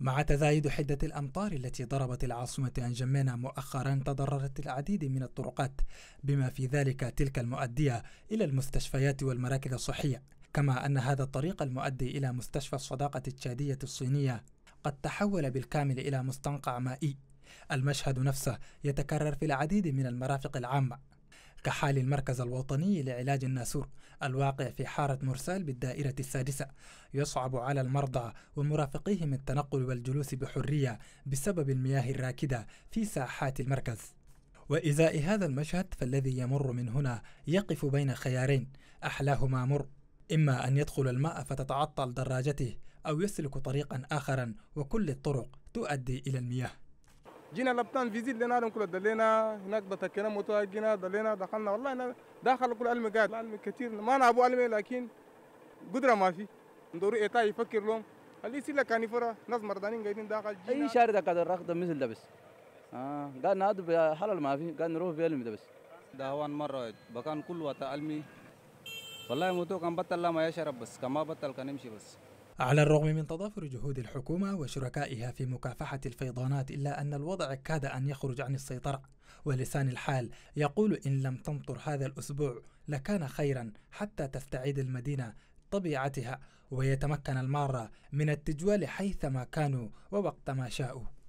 مع تزايد حدة الأمطار التي ضربت العاصمة أنجمينا مؤخرا تضررت العديد من الطرقات بما في ذلك تلك المؤدية إلى المستشفيات والمراكز الصحية كما أن هذا الطريق المؤدي إلى مستشفى الصداقة التشادية الصينية قد تحول بالكامل إلى مستنقع مائي المشهد نفسه يتكرر في العديد من المرافق العامة كحال المركز الوطني لعلاج الناسور الواقع في حارة مرسال بالدائرة السادسة يصعب على المرضى ومرافقيهم التنقل والجلوس بحرية بسبب المياه الراكدة في ساحات المركز وإزاء هذا المشهد فالذي يمر من هنا يقف بين خيارين أحلاهما مر إما أن يدخل الماء فتتعطل دراجته أو يسلك طريقا آخرا وكل الطرق تؤدي إلى المياه جينا لبطان فيزيت لنا لهم كله دلينا هناك بتكلنا موتوا جينا دلينا دخلنا والله انا داخل كل علم قاعد علم كثير ما انا ابو علم لكن قدره ما في ندور ايتا يفكر لهم اللي يصير لك كانيفورا يعني ناس مرضانين قاعدين داخل جينا اي شارع ده قاعد راخد مثل ده بس اه قاعد نادوا حلال ما في قال نروح في علم ده بس دهوان مره بكان كل وقت علمي والله موتو كان بطل لا ما يشرب بس كما بطل كان يمشي بس على الرغم من تضافر جهود الحكومة وشركائها في مكافحة الفيضانات إلا أن الوضع كاد أن يخرج عن السيطرة ولسان الحال يقول إن لم تمطر هذا الأسبوع لكان خيرا حتى تستعيد المدينة طبيعتها ويتمكن المارة من التجوال حيثما كانوا ووقتما شاءوا